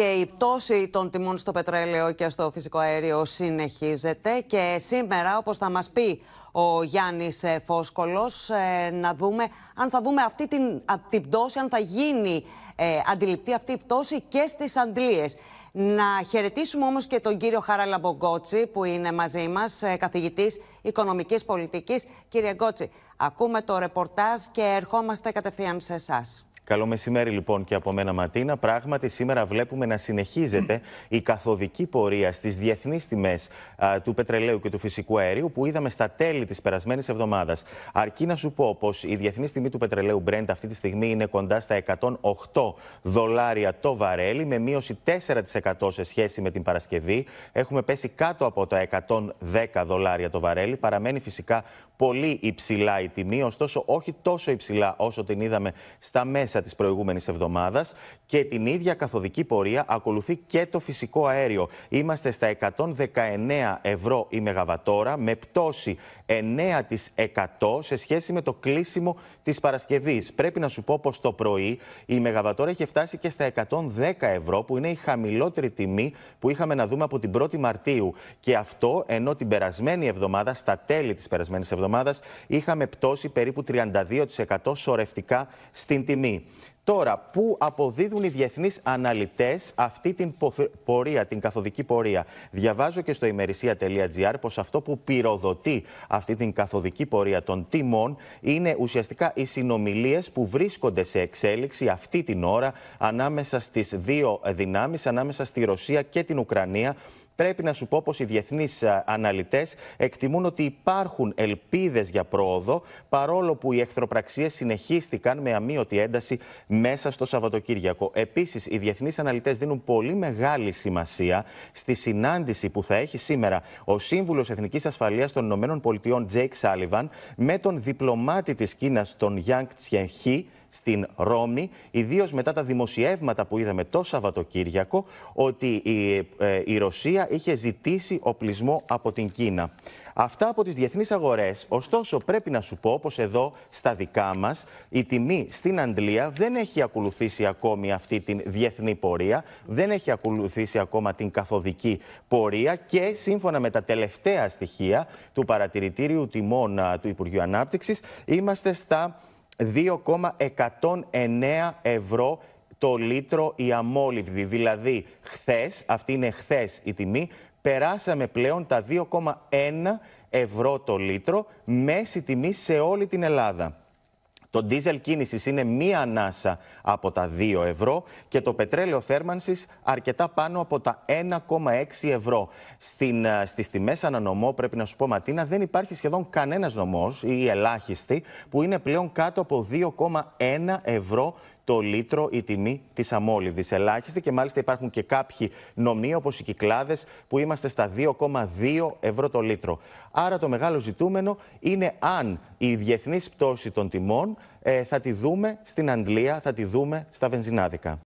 και η πτώση των τιμών στο πετρέλαιο και στο φυσικό αέριο συνεχίζεται και σήμερα όπως θα μας πει ο Γιάννης ε, Φόσκολος ε, να δούμε αν θα δούμε αυτή την, πτώση, αν θα γίνει ε, αντιληπτή αυτή η πτώση και στις αντλίες. Να χαιρετήσουμε όμως και τον κύριο Χαράλα Μπογκότσι που είναι μαζί μας, καθηγητής οικονομικής πολιτικής. Κύριε Γκότσι, ακούμε το ρεπορτάζ και ερχόμαστε κατευθείαν σε εσάς. Καλό μεσημέρι λοιπόν και από μένα Ματίνα. Πράγματι σήμερα βλέπουμε να συνεχίζεται η καθοδική πορεία στις διεθνείς τιμές του πετρελαίου και του φυσικού αερίου που είδαμε στα τέλη της περασμένης εβδομάδας. Αρκεί να σου πω πως η διεθνής τιμή του πετρελαίου Brent αυτή τη στιγμή είναι κοντά στα 108 δολάρια το βαρέλι με μείωση 4% σε σχέση με την Παρασκευή. Έχουμε πέσει κάτω από τα 110 δολάρια το βαρέλι. Παραμένει φυσικά πολύ υψηλά η τιμή, ωστόσο όχι τόσο υψηλά όσο την είδαμε στα μέσα της προηγούμενης εβδομάδας και την ίδια καθοδική πορεία ακολουθεί και το φυσικό αέριο. Είμαστε στα 119 ευρώ η μεγαβατόρα με πτώση 9% σε σχέση με το κλείσιμο της παρασκευής. Πρέπει να σου πω πως το πρωί η μεγαβατόρα έχει φτάσει και στα 110 ευρώ που είναι η χαμηλότερη τιμή που είχαμε να δούμε από την 1η Μαρτίου. Και αυτό ενώ την περασμένη εβδομάδα, στα τέλη της περασμένης εβδομάδας, είχαμε πτώσει περίπου 32% σορευτικά στην τιμή. Τώρα, πού αποδίδουν οι διεθνείς αναλυτές αυτή την πορεία, την καθοδική πορεία. Διαβάζω και στο ημερησία.gr πως αυτό που πυροδοτεί αυτή την καθοδική πορεία των τιμών είναι ουσιαστικά οι συνομιλίες που βρίσκονται σε εξέλιξη αυτή την ώρα ανάμεσα στις δύο δυνάμεις, ανάμεσα στη Ρωσία και την Ουκρανία. Πρέπει να σου πω πως οι διεθνείς ε, αναλυτές εκτιμούν ότι υπάρχουν ελπίδες για πρόοδο, παρόλο που οι εχθροπραξίες συνεχίστηκαν με αμύωτη ένταση μέσα στο Σαββατοκύριακο. Επίσης, οι διεθνείς αναλυτές δίνουν πολύ μεγάλη σημασία στη συνάντηση που θα έχει σήμερα ο Σύμβουλος Εθνικής Ασφαλείας των ΗΠΑ, Τζέικ Σάλιβαν, με τον διπλωμάτη της Κίνας, τον Γιάνγκ Τσιενχή, στην Ρώμη, ιδίως μετά τα δημοσιεύματα που είδαμε το Σαββατοκύριακο ότι ε, η, Ρωσία είχε ζητήσει οπλισμό από την Κίνα. Αυτά από τις διεθνείς αγορές. Ωστόσο, πρέπει να σου πω πω εδώ στα δικά μας η τιμή στην Αντλία δεν έχει ακολουθήσει ακόμη αυτή την διεθνή πορεία, δεν έχει ακολουθήσει ακόμα την καθοδική πορεία και σύμφωνα με τα τελευταία στοιχεία του παρατηρητήριου τιμών του Υπουργείου Ανάπτυξης, είμαστε στα 2,109 ευρώ το λίτρο η αμόλυβδη. Δηλαδή, χθες, αυτή είναι χθες η τιμή, περάσαμε πλέον τα 2,1 ευρώ το λίτρο, μέση τιμή σε όλη την Ελλάδα. Το ντίζελ κίνησης είναι μία ανάσα από τα 2 ευρώ και το πετρέλαιο θέρμανσης αρκετά πάνω από τα 1,6 ευρώ. Στι ε, στις τιμές ανανομό, πρέπει να σου πω Ματίνα, δεν υπάρχει σχεδόν κανένας νομός ή ελάχιστη που είναι πλέον κάτω από 2,1 ευρώ το λίτρο η τιμή της αμόλυβδη. Ελάχιστη και μάλιστα υπάρχουν και κάποιοι νομοί, όπως οι κυκλάδες, που είμαστε στα 2,2 ευρώ το λίτρο. Άρα το μεγάλο ζητούμενο είναι αν η διεθνής πτώση των τιμών ε, θα τη δούμε στην Αντλία, θα τη δούμε στα βενζινάδικα.